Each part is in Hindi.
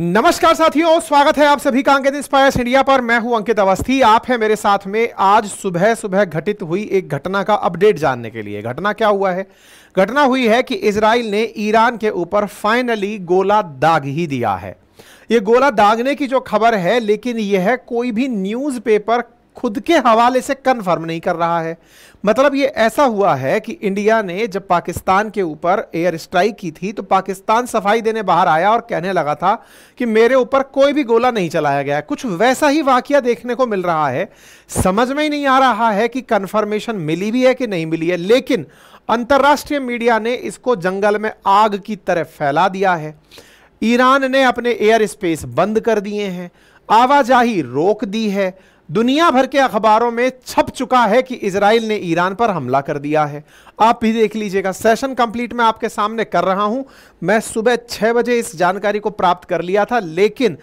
नमस्कार साथियों स्वागत है आप सभी का अंकित इंस्पायर्स इंडिया पर मैं हूं अंकित अवस्थी आप हैं मेरे साथ में आज सुबह सुबह घटित हुई एक घटना का अपडेट जानने के लिए घटना क्या हुआ है घटना हुई है कि इसराइल ने ईरान के ऊपर फाइनली गोला दाग ही दिया है ये गोला दागने की जो खबर है लेकिन यह कोई भी न्यूज़पेपर खुद के हवाले से कन्फर्म नहीं कर रहा है मतलब ये ऐसा हुआ है कि इंडिया ने जब पाकिस्तान के ऊपर एयर स्ट्राइक की थी तो पाकिस्तान सफाई देने बाहर आया और कहने लगा था कि मेरे ऊपर कोई भी गोला नहीं चलाया गया कुछ वैसा ही वाकया देखने को मिल रहा है समझ में ही नहीं आ रहा है कि कन्फर्मेशन मिली भी है कि नहीं मिली है लेकिन अंतर्राष्ट्रीय मीडिया ने इसको जंगल में आग की तरह फैला दिया है ईरान ने अपने एयर स्पेस बंद कर दिए हैं आवाजाही रोक दी है दुनिया भर के अखबारों में छप चुका है कि इसराइल ने ईरान पर हमला कर दिया है आप भी देख लीजिएगा सेशन कंप्लीट मैं आपके सामने कर रहा हूं मैं सुबह छह बजे इस जानकारी को प्राप्त कर लिया था लेकिन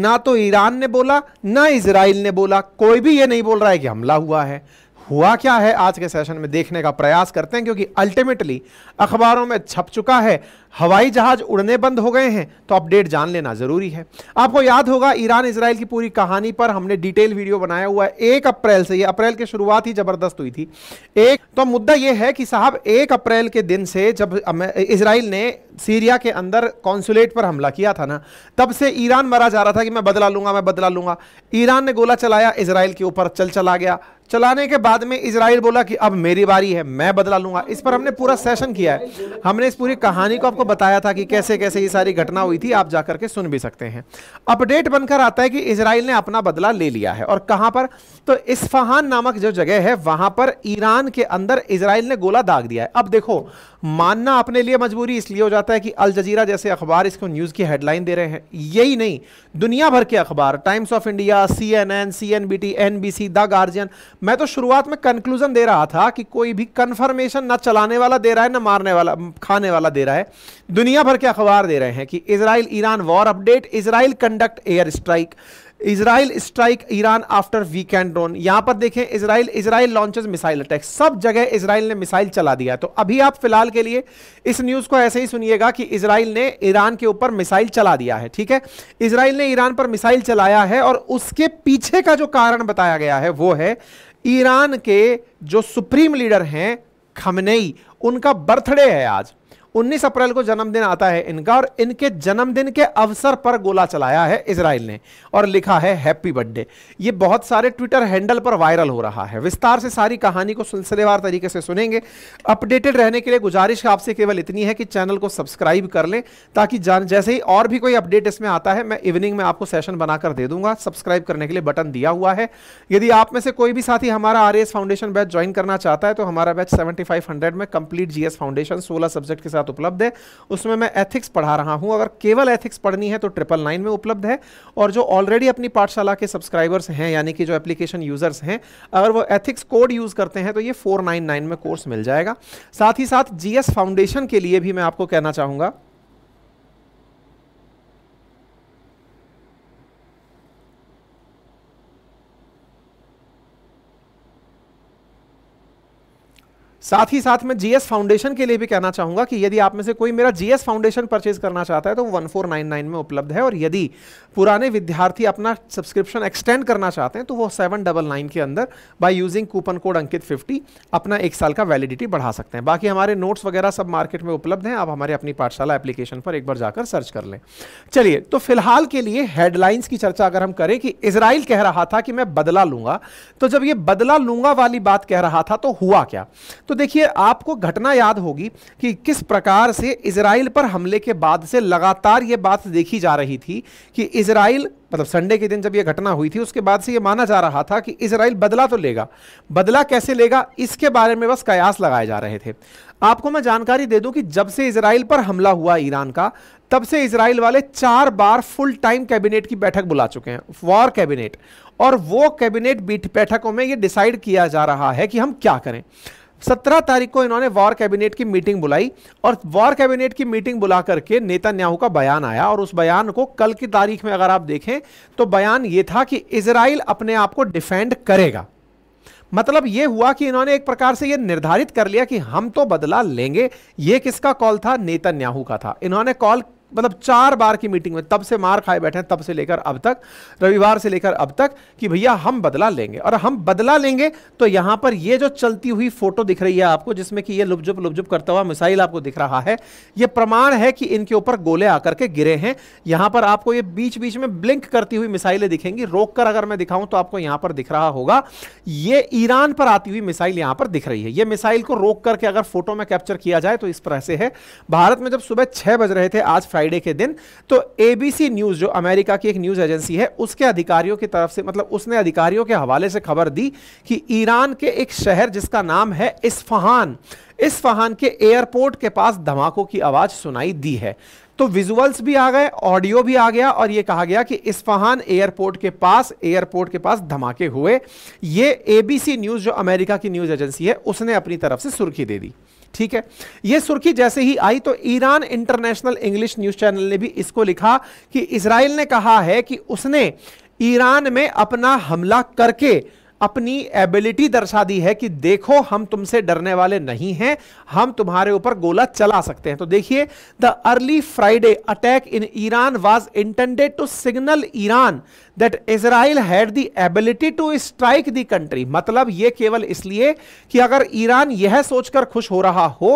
ना तो ईरान ने बोला ना इसराइल ने बोला कोई भी यह नहीं बोल रहा है कि हमला हुआ है हुआ क्या है आज के सेशन में देखने का प्रयास करते हैं क्योंकि अल्टीमेटली अखबारों में छप चुका है हवाई जहाज उड़ने बंद हो गए हैं तो अपडेट जान लेना ज़रूरी है आपको याद होगा ईरान इसराइल की पूरी कहानी पर हमने डिटेल वीडियो बनाया हुआ है एक अप्रैल से ये अप्रैल की शुरुआत ही ज़बरदस्त हुई थी एक तो मुद्दा ये है कि साहब एक अप्रैल के दिन से जब इसराइल ने सीरिया के अंदर कॉन्सुलेट पर हमला किया था ना तब से ईरान मरा जा रहा था कि मैं बदला लूंगा मैं बदला लूंगा ईरान ने गोला चलाया इसराइल के ऊपर चल चला गया चलाने के बाद में इसराइल बोला कि अब मेरी बारी है मैं बदला लूंगा इस पर हमने पूरा सेशन किया है हमने इस पूरी कहानी को आपको आपको बताया था कि कैसे कैसे ये सारी घटना हुई थी आप जाकर के सुन भी सकते हैं अपडेट बनकर आता है कि इसराइल ने अपना बदला ले लिया है और कहां पर तो इस्फहान नामक जो जगह है वहां पर ईरान के अंदर इसराइल ने गोला दाग दिया है अब देखो मानना अपने लिए मजबूरी इसलिए हो जाता है कि अल जजीरा जैसे अखबार इसको न्यूज़ की हेडलाइन दे रहे हैं यही नहीं दुनिया भर के अखबार Times of India C N N C N B T N B C the Guardian मैं तो शुरुआत में कंक्लूजन दे रहा था कि कोई भी कन्फर्मेशन ना चलाने वाला दे रहा है ना मारने वाला खाने वाला दे रहा है दुनिया भर के अखबार दे रहे हैं कि Israel Iran war update Israel conduct air strike Israel strike Iran after weekend drone यहां पर देखें Israel Israel launches missile attack सब जगह इसराइल ने मिसाइल चला दिया तो अभी आप फिलहाल के लिए इस न्यूज को ऐसे ही सुनिएगा कि इसराइल ने ईरान के ऊपर मिसाइल चला दिया है ठीक है इसराइल ने ईरान पर मिसाइल चलाया है और उसके पीछे का जो कारण बताया गया है वो है ईरान के जो सुप्रीम लीडर हैं खमनई उनका बर्थडे है आज 19 अप्रैल को जन्मदिन आता है इनका और इनके जन्मदिन के अवसर पर गोला चलाया है इसराइल ने और लिखा है हैप्पी बर्थडे ये बहुत सारे ट्विटर हैंडल पर वायरल हो रहा है विस्तार से सारी कहानी को सिलसिलेवार तरीके से सुनेंगे अपडेटेड रहने के लिए गुजारिश आपसे केवल इतनी है कि चैनल को सब्सक्राइब कर लें ताकि जैसे ही और भी कोई अपडेट इसमें आता है मैं इवनिंग में आपको सेशन बनाकर दे दूंगा सब्सक्राइब करने के लिए बटन दिया हुआ है यदि आप में से कोई भी साथी हमारा आर फाउंडेशन बैच ज्वाइन करना चाहता है तो हमारा बैच सेवेंटी में कंप्लीट जीएस फाउंडेशन सोलह सब्जेक्ट के साथ साथ उपलब्ध है उसमें मैं एथिक्स पढ़ा रहा हूँ अगर केवल एथिक्स पढ़नी है तो ट्रिपल नाइन में उपलब्ध है और जो ऑलरेडी अपनी पाठशाला के सब्सक्राइबर्स हैं यानी कि जो एप्लीकेशन यूजर्स हैं अगर वो एथिक्स कोड यूज़ करते हैं तो ये फोर में कोर्स मिल जाएगा साथ ही साथ जी फाउंडेशन के लिए भी मैं आपको कहना चाहूँगा साथ ही साथ मैं जीएस फाउंडेशन के लिए भी कहना चाहूंगा कि यदि आप में से कोई मेरा जीएस फाउंडेशन परचेज करना चाहता है तो नाइन 1499 में उपलब्ध है और यदि पुराने विद्यार्थी अपना सब्सक्रिप्शन एक्सटेंड करना चाहते हैं तो वो 799 के अंदर by using coupon code Ankit 50 अपना एक साल का वैलिडिटी बढ़ा सकते हैं बाकी हमारे नोट्स वगैरह सब मार्केट में उपलब्ध हैं आप हमारे अपनी पाठशाला एप्लीकेशन पर एक बार जाकर सर्च कर लें चलिए तो फिलहाल के लिए हेडलाइंस की चर्चा अगर हम करें कि इसराइल कह रहा था कि मैं बदला लूंगा तो जब ये बदला लूंगा वाली बात कह रहा था तो हुआ क्या तो तो देखिए आपको घटना याद होगी कि किस प्रकार से इसराइल पर हमले के बाद से लगातार ये बात देखी जा रही थी कि इसराइल मतलब संडे के दिन जब यह घटना हुई थी उसके बाद से ये माना जा रहा था कि इसराइल बदला तो लेगा बदला कैसे लेगा इसके बारे में बस कयास लगाए जा रहे थे आपको मैं जानकारी दे दूं कि जब से इसराइल पर हमला हुआ ईरान का तब से इसराइल वाले चार बार फुल टाइम कैबिनेट की बैठक बुला चुके हैं वॉर कैबिनेट और वो कैबिनेट बैठकों में ये डिसाइड किया जा रहा है कि हम क्या करें सत्रह तारीख को इन्होंने वॉर कैबिनेट की मीटिंग बुलाई और वॉर कैबिनेट की मीटिंग बुला करके नेतान्याहू का बयान आया और उस बयान को कल की तारीख में अगर आप देखें तो बयान ये था कि इसराइल अपने आप को डिफेंड करेगा मतलब यह हुआ कि इन्होंने एक प्रकार से यह निर्धारित कर लिया कि हम तो बदला लेंगे यह किसका कॉल था नेतन्याहू का था इन्होंने कॉल मतलब चार बार की मीटिंग में तब से मार खाए बैठे हैं तब से लेकर अब तक रविवार से लेकर अब तक कि भैया हम बदला लेंगे और हम बदला लेंगे तो यहां पर ये जो चलती हुई फोटो दिख रही है आपको जिसमें कि ये लुपजुप लुपजुप करता हुआ मिसाइल आपको दिख रहा है ये प्रमाण है कि इनके ऊपर गोले आकर के गिरे हैं यहां पर आपको ये बीच बीच में ब्लिंक करती हुई मिसाइलें दिखेंगी रोक कर अगर मैं दिखाऊं तो आपको यहां पर दिख रहा होगा ये ईरान पर आती हुई मिसाइल यहां पर दिख रही है ये मिसाइल को रोक करके अगर फोटो में कैप्चर किया जाए तो इस तरह से है भारत में जब सुबह छह बज रहे थे आज फ्राइडे फ्राइडे के दिन तो एबीसी न्यूज़ जो अमेरिका की एक न्यूज़ एजेंसी है उसके अधिकारियों की तरफ से मतलब उसने अधिकारियों के हवाले से खबर दी कि ईरान के एक शहर जिसका नाम है इस्फहान इस्फहान के एयरपोर्ट के पास धमाकों की आवाज़ सुनाई दी है तो विजुअल्स भी आ गए ऑडियो भी आ गया और यह कहा गया कि इस्फहान एयरपोर्ट के पास एयरपोर्ट के पास धमाके हुए ये एबीसी न्यूज़ जो अमेरिका की न्यूज़ एजेंसी है उसने अपनी तरफ से सुर्खी दे दी ठीक है यह सुर्खी जैसे ही आई तो Iran International English news channel ने भी इसको लिखा कि इसराइल ने कहा है कि उसने ईरान में अपना हमला करके अपनी एबिलिटी दर्शा दी है कि देखो हम तुमसे डरने वाले नहीं हैं हम तुम्हारे ऊपर गोला चला सकते हैं तो देखिए the early Friday attack in Iran was intended to signal Iran that Israel had the ability to strike the country मतलब यह केवल इसलिए कि अगर ईरान यह सोचकर खुश हो रहा हो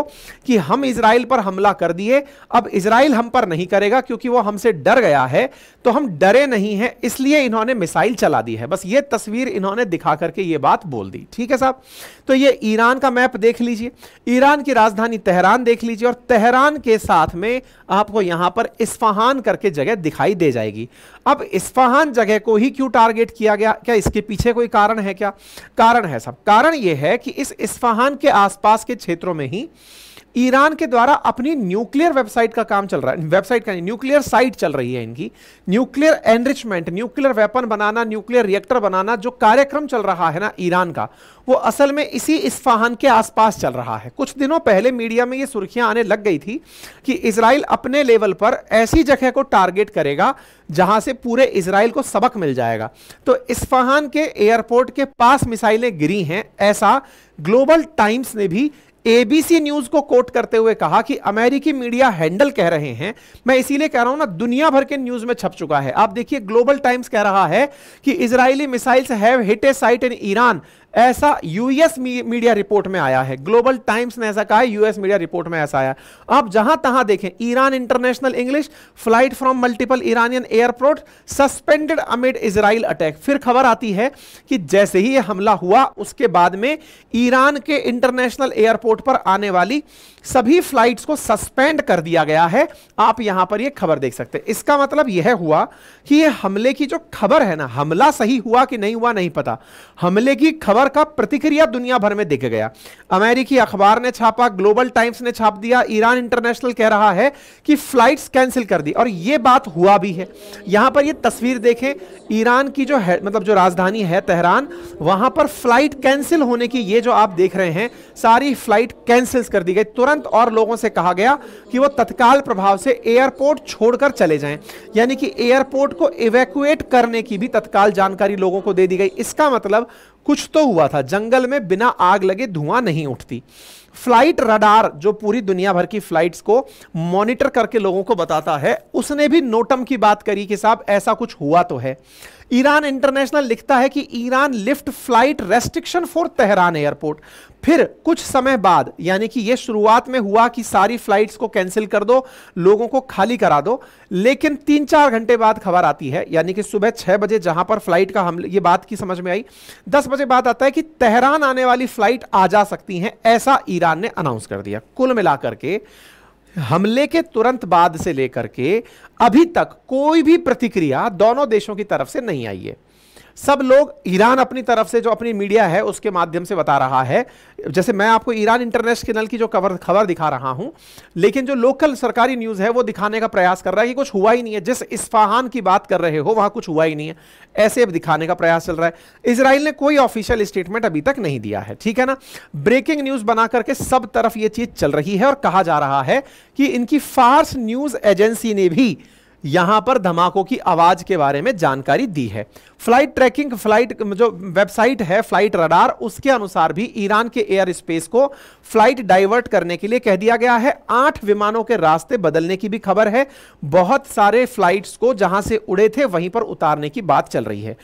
कि हम इसराइल पर हमला कर दिए अब इसराइल हम पर नहीं करेगा क्योंकि वो हमसे डर गया है तो हम डरे नहीं हैं इसलिए इन्होंने मिसाइल चला दी है बस ये तस्वीर इन्होंने दिखा आकर के ये बात बोल दी ठीक है साहब तो ये ईरान का मैप देख लीजिए ईरान की राजधानी तेहरान देख लीजिए और तेहरान के साथ में आपको यहां पर इस्फहान करके जगह दिखाई दे जाएगी अब इस्फहान जगह को ही क्यों टारगेट किया गया क्या इसके पीछे कोई कारण है क्या कारण है साहब कारण यह है कि इस इस्फहान के आसपास के क्षेत्रों में ही ईरान के द्वारा अपनी न्यूक्लियर वेबसाइट का काम चल रहा है वेबसाइट का न्यूक्लियर साइट चल रही है इनकी न्यूक्लियर एनरिचमेंट न्यूक्लियर वेपन बनाना न्यूक्लियर रिएक्टर बनाना जो कार्यक्रम चल रहा है ना ईरान का वो असल में इसी इस्फाहान के आसपास चल रहा है कुछ दिनों पहले मीडिया में ये सुर्खियां आने लग गई थी कि इसराइल अपने लेवल पर ऐसी जगह को टारगेट करेगा जहां से पूरे इसराइल को सबक मिल जाएगा तो इस्फाहान के एयरपोर्ट के पास मिसाइलें गिरी हैं ऐसा ग्लोबल टाइम्स ने भी एबीसी न्यूज को कोट करते हुए कहा कि अमेरिकी मीडिया हैंडल कह रहे हैं मैं इसीलिए कह रहा हूं ना दुनिया भर के न्यूज में छप चुका है आप देखिए ग्लोबल टाइम्स कह रहा है कि Israeli missiles have hit a site in Iran ऐसा यूएस मीडिया रिपोर्ट में आया है ग्लोबल टाइम्स ने ऐसा कहा है यूएस मीडिया रिपोर्ट में ऐसा आया आप जहां तहां देखें Iran International English flight from multiple Iranian airport suspended amid Israel attack फिर खबर आती है कि जैसे ही हमला हुआ उसके बाद में ईरान के इंटरनेशनल एयरपोर्ट पर आने वाली सभी फ्लाइट्स को सस्पेंड कर दिया गया है आप यहां पर यह खबर देख सकते हैं इसका मतलब यह हुआ कि यह हमले की जो खबर है ना हमला सही हुआ कि नहीं हुआ नहीं पता हमले की खबर खबर का प्रतिक्रिया दुनिया भर में देखा गया अमेरिकी अखबार ने छापा ग्लोबल टाइम्स ने छाप दिया ईरान इंटरनेशनल कह रहा है कि फ्लाइट्स कैंसिल कर दी और ये बात हुआ भी है यहां पर ये तस्वीर देखें ईरान की जो है मतलब जो राजधानी है तेहरान वहां पर फ्लाइट कैंसिल होने की ये जो आप देख रहे हैं सारी फ्लाइट कैंसिल कर दी गई तुरंत और लोगों से कहा गया कि वो तत्काल प्रभाव से एयरपोर्ट छोड़कर चले जाएं यानी कि एयरपोर्ट को इवैक्यूएट करने की भी तत्काल जानकारी लोगों को दे दी गई इसका मतलब कुछ तो हुआ था जंगल में बिना आग लगे धुआं नहीं उठती फ्लाइट रडार जो पूरी दुनिया भर की फ्लाइट्स को मॉनिटर करके लोगों को बताता है उसने भी नोटम की बात करी कि साहब ऐसा कुछ हुआ तो है ईरान इंटरनेशनल लिखता है कि Iran lift flight restriction for Tehran airport फिर कुछ समय बाद यानी कि यह शुरुआत में हुआ कि सारी फ्लाइट्स को कैंसिल कर दो लोगों को खाली करा दो लेकिन तीन चार घंटे बाद खबर आती है यानी कि सुबह छह बजे जहां पर फ्लाइट का हमले ये बात की समझ में आई दस बजे बात आता है कि तेहरान आने वाली फ्लाइट आ जा सकती हैं ऐसा ईरान ने अनाउंस कर दिया कुल मिलाकर के हमले के तुरंत बाद से लेकर के अभी तक कोई भी प्रतिक्रिया दोनों देशों की तरफ से नहीं आई है सब लोग ईरान अपनी तरफ से जो अपनी मीडिया है उसके माध्यम से बता रहा है जैसे मैं आपको ईरान इंटरनेशनल की जो खबर खबर दिखा रहा हूं लेकिन जो लोकल सरकारी न्यूज़ है वो दिखाने का प्रयास कर रहा है कि कुछ हुआ ही नहीं है जिस इस्फाहान की बात कर रहे हो वहां कुछ हुआ ही नहीं है ऐसे दिखाने का प्रयास चल रहा है इसराइल ने कोई ऑफिशियल स्टेटमेंट अभी तक नहीं दिया है ठीक है ना ब्रेकिंग न्यूज़ बना करके सब तरफ ये चीज़ चल रही है और कहा जा रहा है कि इनकी फार्स न्यूज़ एजेंसी ने भी यहां पर धमाकों की आवाज के बारे में जानकारी दी है फ्लाइट ट्रैकिंग फ्लाइट जो वेबसाइट है फ्लाइट रडार उसके अनुसार भी ईरान के एयर स्पेस को फ्लाइट डाइवर्ट करने के लिए कह दिया गया है आठ विमानों के रास्ते बदलने की भी खबर है बहुत सारे फ्लाइट्स को जहां से उड़े थे वहीं पर उतारने की बात चल रही है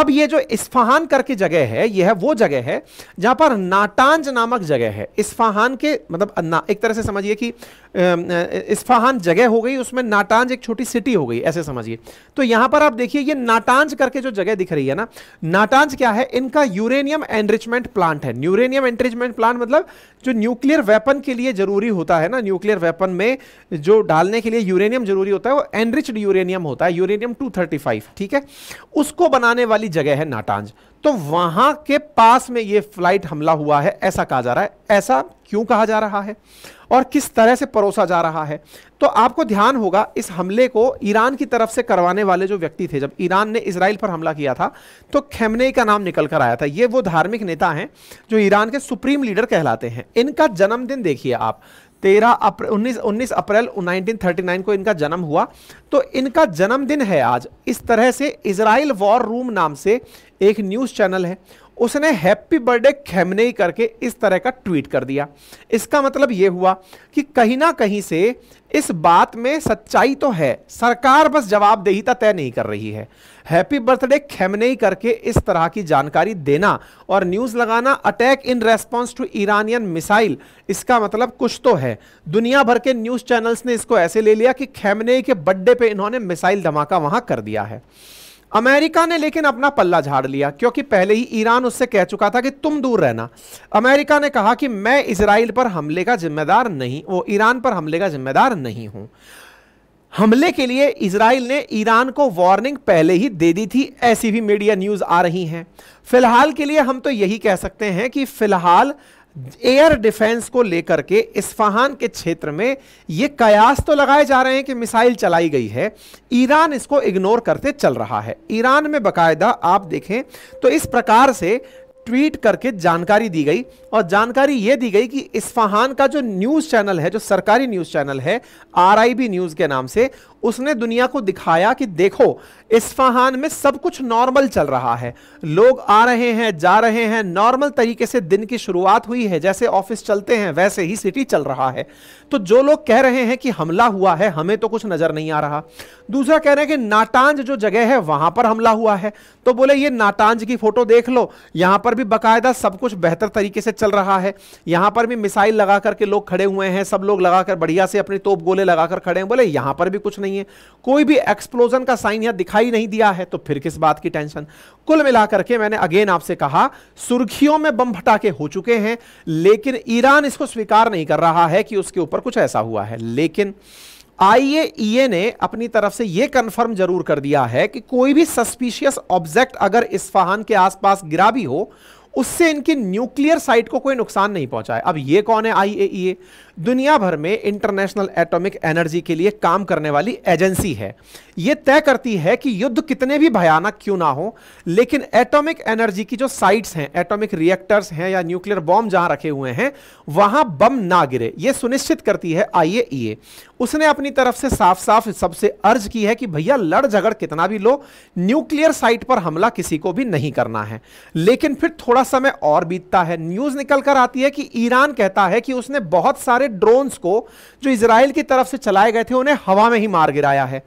अब ये जो इस्फहान करके जगह है यह है वो जगह है जहां पर नाटांज नामक जगह है इस्फहान के मतलब एक तरह से समझिए कि इस्फहान जगह हो गई उसमें नाटांज एक छोटी सिटी हो गई ऐसे समझिए तो यहां पर आप देखिए ये नाटांज करके जो जगह दिख रही है ना नाटांज क्या है इनका यूरेनियम एनरिचमेंट प्लांट है यूरेनियम एनरिचमेंट प्लांट मतलब जो न्यूक्लियर वेपन के लिए जरूरी होता है ना न्यूक्लियर वेपन में जो डालने के लिए यूरेनियम जरूरी होता है वो एनरिच्ड यूरेनियम होता है यूरेनियम 235 ठीक है उसको बनाने वाली जगह है नाटांज तो वहां के पास में ये फ्लाइट हमला हुआ है ऐसा कहा जा रहा है ऐसा क्यों कहा जा रहा है और किस तरह से परोसा जा रहा है तो आपको ध्यान होगा इस हमले को ईरान की तरफ से करवाने वाले जो व्यक्ति थे जब ईरान ने इसराइल पर हमला किया था तो खेमने का नाम निकल कर आया था ये वो धार्मिक नेता हैं जो ईरान के सुप्रीम लीडर कहलाते हैं इनका जन्मदिन देखिए आप तेरह अप्रैल उन्नीस उन्नीस अप्रैल 1939 को इनका जन्म हुआ तो इनका जन्मदिन है आज इस तरह से इसराइल वॉर रूम नाम से एक न्यूज़ चैनल है उसने हैप्पी बर्थडे खेमनेई करके इस तरह का ट्वीट कर दिया इसका मतलब ये हुआ कि कहीं ना कहीं से इस बात में सच्चाई तो है सरकार बस जवाबदेहिता तय नहीं कर रही है हैप्पी बर्थडे खेमनेई करके इस तरह की जानकारी देना और न्यूज़ लगाना attack in response to Iranian missile इसका मतलब कुछ तो है दुनिया भर के न्यूज़ चैनल्स ने इसको ऐसे ले लिया कि खेमनेई के बर्थडे पर इन्होंने मिसाइल धमाका वहां कर दिया है अमेरिका ने लेकिन अपना पल्ला झाड़ लिया क्योंकि पहले ही ईरान उससे कह चुका था कि तुम दूर रहना अमेरिका ने कहा कि मैं इसराइल पर हमले का जिम्मेदार नहीं वो ईरान पर हमले का जिम्मेदार नहीं हूं हमले के लिए इसराइल ने ईरान को वार्निंग पहले ही दे दी थी ऐसी भी मीडिया न्यूज़ आ रही हैं फिलहाल के लिए हम तो यही कह सकते हैं कि फिलहाल एयर डिफेंस को लेकर के इस्फहान के क्षेत्र में ये कयास तो लगाए जा रहे हैं कि मिसाइल चलाई गई है ईरान इसको इग्नोर करते चल रहा है ईरान में बकायदा आप देखें तो इस प्रकार से ट्वीट करके जानकारी दी गई और जानकारी यह दी गई कि इस्फहान का जो न्यूज़ चैनल है जो सरकारी न्यूज़ चैनल है आरआईबी न्यूज़ के नाम से उसने दुनिया को दिखाया कि देखो इस्फहान में सब कुछ नॉर्मल चल रहा है लोग आ रहे हैं जा रहे हैं नॉर्मल तरीके से दिन की शुरुआत हुई है जैसे ऑफिस चलते हैं वैसे ही सिटी चल रहा है तो जो लोग कह रहे हैं कि हमला हुआ है हमें तो कुछ नज़र नहीं आ रहा दूसरा कह रहे हैं कि नाटांज जो जगह है वहां पर हमला हुआ है तो बोले ये नाटांज की फोटो देख लो यहां पर पर भी बाकायदा सब कुछ बेहतर तरीके से चल रहा है यहां पर भी मिसाइल लगा करके लोग खड़े हुए हैं सब लोग लगाकर बढ़िया से अपने तोप गोले लगाकर खड़े हैं बोले यहां पर भी कुछ नहीं है कोई भी एक्सप्लोजन का साइन यहां दिखाई नहीं दिया है तो फिर किस बात की टेंशन कुल मिलाकर के मैंने अगेन आपसे कहा सुर्खियों में बम फटाके हो चुके हैं लेकिन ईरान इसको स्वीकार नहीं कर रहा है कि उसके ऊपर कुछ ऐसा हुआ है लेकिन आईए e ने अपनी तरफ से यह कंफर्म जरूर कर दिया है कि कोई भी सस्पिशियस ऑब्जेक्ट अगर इस्फाहान के आसपास गिरा भी हो उससे इनकी न्यूक्लियर साइट को कोई नुकसान नहीं पहुंचा है अब ये कौन है आईएईए e दुनिया भर में इंटरनेशनल एटॉमिक एनर्जी के लिए काम करने वाली एजेंसी है यह तय करती है कि युद्ध कितने भी भयानक क्यों ना हो लेकिन एटॉमिक एनर्जी की जो साइट्स हैं एटॉमिक रिएक्टर्स हैं या न्यूक्लियर बॉम्ब जहां रखे हुए हैं वहां बम ना गिरे ये सुनिश्चित करती है आई उसने अपनी तरफ से साफ साफ सबसे अर्ज की है कि भैया लड़ झगड़ कितना भी लो न्यूक्लियर साइट पर हमला किसी को भी नहीं करना है लेकिन फिर थोड़ा समय और बीतता है न्यूज निकल कर आती है कि ईरान कहता है कि उसने बहुत सारे ड्रोन्स को जो इसराइल की तरफ से चलाए गए थे उन्हें हवा में ही मार गिराया है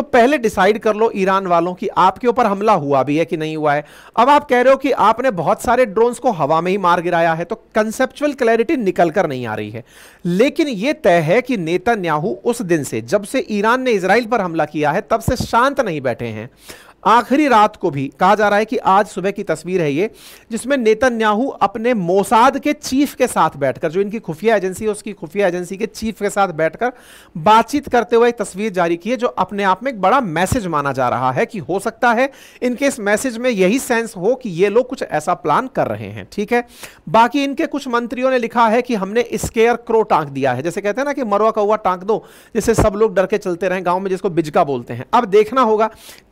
तो पहले डिसाइड कर लो ईरान वालों की आपके ऊपर हमला हुआ भी है कि नहीं हुआ है अब आप कह रहे हो कि आपने बहुत सारे ड्रोन्स को हवा में ही मार गिराया है तो कंसेप्चुअल क्लैरिटी निकल कर नहीं आ रही है लेकिन यह तय है कि नेता उस दिन से जब से ईरान ने इसराइल पर हमला किया है तब से शांत नहीं बैठे हैं आखिरी रात को भी कहा जा रहा है कि आज सुबह की तस्वीर है ये जिसमें नेतन्याहू अपने मोसाद के चीफ के साथ बैठकर जो इनकी खुफिया एजेंसी है उसकी खुफिया एजेंसी के चीफ के साथ बैठकर बातचीत करते हुए तस्वीर जारी की है जो अपने आप में एक बड़ा मैसेज माना जा रहा है कि हो सकता है इनके इस मैसेज में यही सेंस हो कि ये लोग कुछ ऐसा प्लान कर रहे हैं ठीक है बाकी इनके कुछ मंत्रियों ने लिखा है कि हमने स्केयर क्रो टांक दिया है जैसे कहते हैं ना कि मरवा कौवा टांक दो जिससे सब लोग डर के चलते रहे गाँव में जिसको बिजका बोलते हैं अब देखना होगा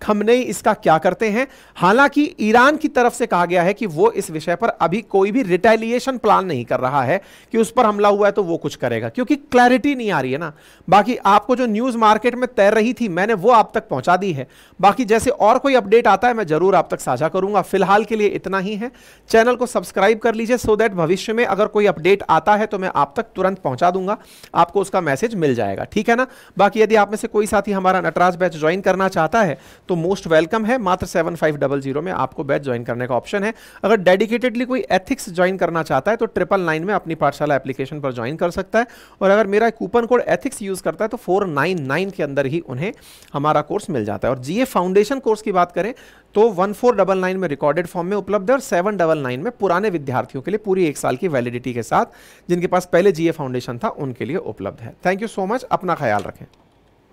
हमने इस इसका क्या करते हैं हालांकि ईरान की तरफ से कहा गया है कि वो इस विषय पर अभी कोई भी रिटेलिएशन प्लान नहीं कर रहा है कि उस पर हमला हुआ है तो वो कुछ करेगा क्योंकि क्लैरिटी नहीं आ रही है ना बाकी आपको जो न्यूज मार्केट में तैर रही थी मैंने वो आप तक पहुंचा दी है बाकी जैसे और कोई अपडेट आता है मैं जरूर आप तक साझा करूंगा फिलहाल के लिए इतना ही है चैनल को सब्सक्राइब कर लीजिए सो दैट भविष्य में अगर कोई अपडेट आता है तो मैं आप तक तुरंत पहुंचा दूंगा आपको उसका मैसेज मिल जाएगा ठीक है ना बाकी यदि आप में से कोई साथी हमारा नटराज बैच ज्वाइन करना चाहता है तो मोस्ट वेलकम वेलकम है मात्र सेवन फाइव डबल जीरो में आपको बैच ज्वाइन करने का ऑप्शन है अगर डेडिकेटेडली कोई एथिक्स ज्वाइन करना चाहता है तो ट्रिपल नाइन में अपनी पाठशाला एप्लीकेशन पर ज्वाइन कर सकता है और अगर मेरा कूपन कोड एथिक्स यूज़ करता है तो फोर नाइन नाइन के अंदर ही उन्हें हमारा कोर्स मिल जाता है और जीए फाउंडेशन कोर्स की बात करें तो वन फोर डबल नाइन में रिकॉर्डेड फॉर्म में उपलब्ध है और सेवन डबल नाइन में पुराने विद्यार्थियों के लिए पूरी एक साल की वैलिडिटी के साथ जिनके पास पहले जीए फाउंडेशन था उनके लिए उपलब्ध है थैंक यू सो मच अपना ख्याल रखें